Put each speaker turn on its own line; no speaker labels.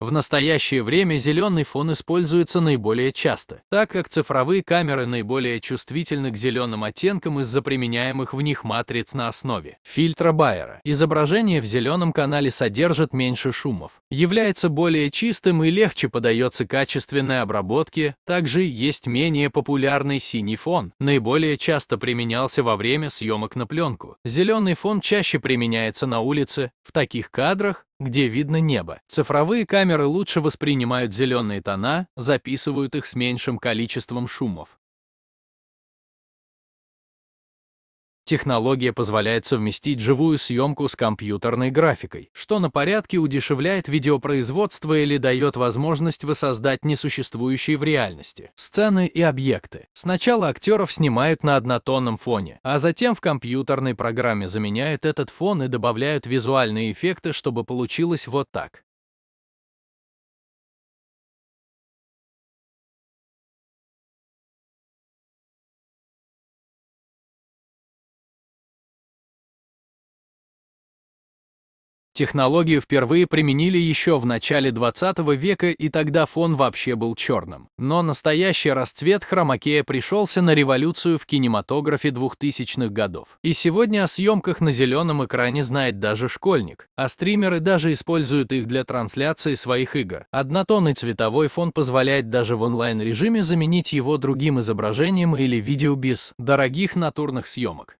В настоящее время зеленый фон используется наиболее часто, так как цифровые камеры
наиболее чувствительны к зеленым оттенкам из-за применяемых в них матриц на основе фильтра Байера. Изображение в зеленом канале содержит меньше шумов, является более чистым и легче подается качественной обработке, также есть менее популярный синий фон, наиболее часто применялся во время съемок на пленку. Зеленый фон чаще применяется на улице, в таких кадрах, где видно небо. Цифровые камеры лучше воспринимают зеленые тона, записывают их с меньшим количеством шумов. Технология позволяет совместить живую съемку с компьютерной графикой, что на порядке удешевляет видеопроизводство или дает возможность воссоздать несуществующие в реальности сцены и объекты. Сначала актеров снимают на однотонном фоне, а затем в компьютерной программе заменяют
этот фон и добавляют визуальные эффекты, чтобы получилось вот так. Технологию впервые применили еще в начале
20 века, и тогда фон вообще был черным. Но настоящий расцвет хромакея пришелся на революцию в кинематографе 2000-х годов. И сегодня о съемках на зеленом экране знает даже школьник, а стримеры даже используют их для трансляции своих игр. Однотонный цветовой фон позволяет даже в онлайн-режиме заменить его другим
изображением или видео без дорогих натурных съемок.